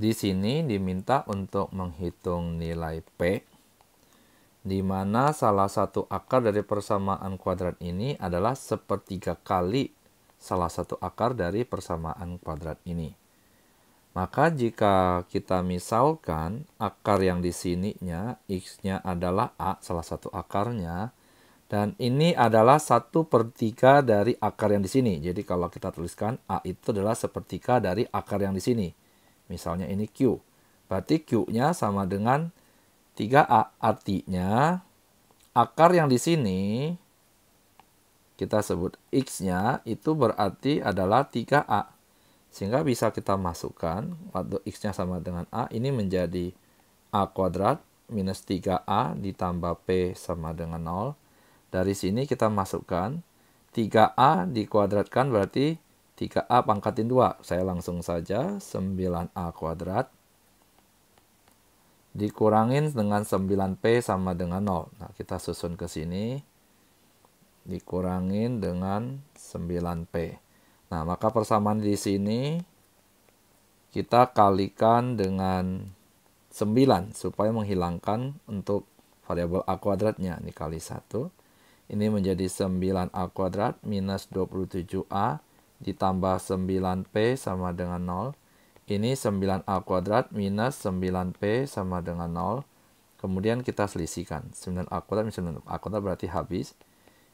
Di sini diminta untuk menghitung nilai P, di mana salah satu akar dari persamaan kuadrat ini adalah sepertiga kali salah satu akar dari persamaan kuadrat ini. Maka jika kita misalkan akar yang di sininya, x-nya adalah a, salah satu akarnya, dan ini adalah 1 per 3 dari akar yang di sini. Jadi kalau kita tuliskan a itu adalah sepertiga dari akar yang di sini. Misalnya ini Q. Berarti Q-nya sama dengan 3A. Artinya akar yang di sini kita sebut X-nya itu berarti adalah 3A. Sehingga bisa kita masukkan waktu X-nya sama dengan A ini menjadi A kuadrat minus 3A ditambah P sama dengan 0. Dari sini kita masukkan 3A dikuadratkan berarti 3A pangkatin 2. Saya langsung saja 9A kuadrat dikurangin dengan 9P sama dengan 0. Nah, kita susun ke sini. Dikurangin dengan 9P. Nah, maka persamaan di sini kita kalikan dengan 9 supaya menghilangkan untuk variabel A kuadratnya. Ini kali 1. Ini menjadi 9A kuadrat minus 27A ditambah 9P sama dengan 0. Ini 9A kuadrat minus 9P sama dengan 0. Kemudian kita selisihkan. 9A kuadrat minus 9A kuadrat berarti habis.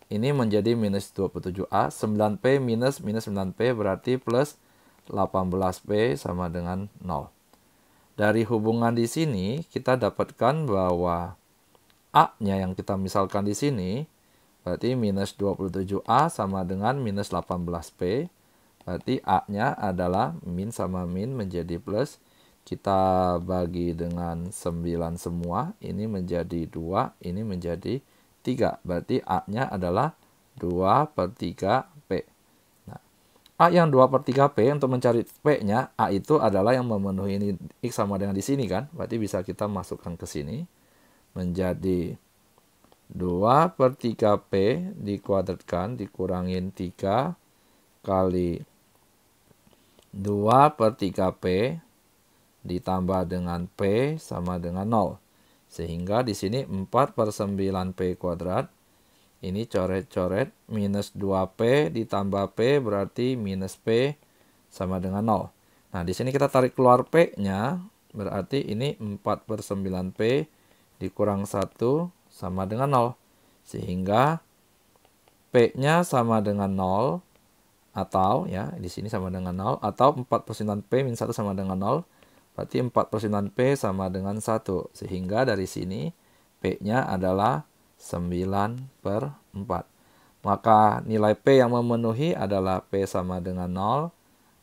Ini menjadi minus 27A. 9P minus minus 9P berarti plus 18P sama dengan 0. Dari hubungan di sini, kita dapatkan bahwa A-nya yang kita misalkan di sini, berarti minus 27A sama dengan minus 18P. Berarti A-nya adalah min sama min menjadi plus. Kita bagi dengan 9 semua. Ini menjadi 2, ini menjadi 3. Berarti A-nya adalah 2 per 3 P. Nah, A yang 2 per 3 P untuk mencari P-nya, A itu adalah yang memenuhi ini X sama dengan di sini kan. Berarti bisa kita masukkan ke sini. Menjadi 2 per 3 P dikuadratkan dikurangin 3 kali 2 per 3P ditambah dengan P sama dengan 0. Sehingga di sini 4 per 9P kuadrat. Ini coret-coret minus 2P ditambah P berarti minus P sama dengan 0. Nah, di sini kita tarik keluar P-nya. Berarti ini 4 per 9P dikurang 1 sama dengan 0. Sehingga P-nya sama dengan 0 atau ya di sini sama dengan 0 atau 4 persenan P min 1 sama dengan 0 berarti 4 persenan P sama dengan 1 sehingga dari sini P-nya adalah 9 per 4 maka nilai P yang memenuhi adalah P sama dengan 0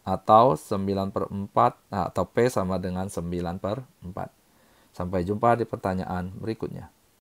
atau 9 per 4 nah, atau P sama dengan 9 per 4 sampai jumpa di pertanyaan berikutnya